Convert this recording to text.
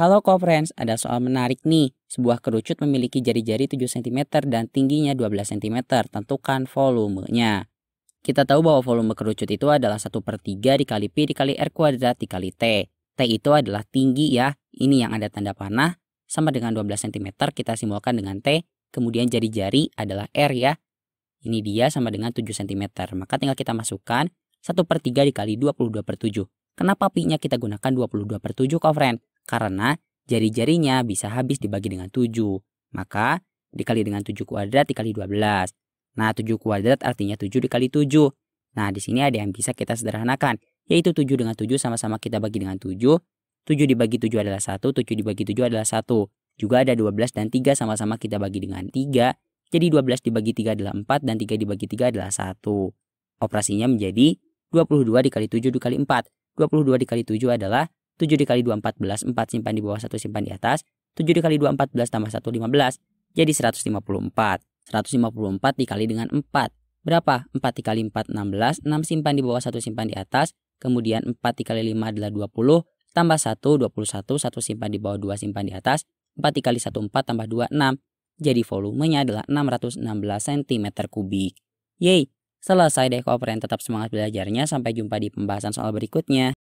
Halo co-friends, ada soal menarik nih. Sebuah kerucut memiliki jari-jari 7 cm dan tingginya 12 cm. Tentukan volumenya. Kita tahu bahwa volume kerucut itu adalah 1 per 3 dikali Pi dikali R kuadrat dikali T. T itu adalah tinggi ya. Ini yang ada tanda panah. Sama dengan 12 cm kita simbolkan dengan T. Kemudian jari-jari adalah R ya. Ini dia sama dengan 7 cm. Maka tinggal kita masukkan 1 per 3 dikali 22 per 7. Kenapa pi-nya kita gunakan 22 per 7, kau friend? karena jari-jarinya bisa habis dibagi dengan 7. Maka dikali dengan 7 kuadrat dikali 12. Nah, 7 kuadrat artinya 7 dikali 7. Nah, di sini ada yang bisa kita sederhanakan, yaitu 7 dengan 7 sama-sama kita bagi dengan 7. 7 dibagi 7 adalah 1, 7 dibagi 7 adalah 1. Juga ada 12 dan 3 sama-sama kita bagi dengan 3. Jadi 12 dibagi 3 adalah 4 dan 3 dibagi 3 adalah 1. Operasinya menjadi 22 dikali 7 dikali 4. 22 dikali 7 adalah 7 dikali 2 14, 4 simpan di bawah, 1 simpan di atas. 7 dikali 2 14 tambah 1 15, jadi 154. 154 dikali dengan 4. Berapa? 4 dikali 4 16, 6 simpan di bawah, 1 simpan di atas. Kemudian 4 dikali 5 adalah 20, tambah 1 21, 1 simpan di bawah, 2 simpan di atas. 4 dikali 1 4 tambah 2 6. Jadi volumenya adalah 616 cm kubik. Yeay, selesai deh kooperan tetap semangat belajarnya. Sampai jumpa di pembahasan soal berikutnya.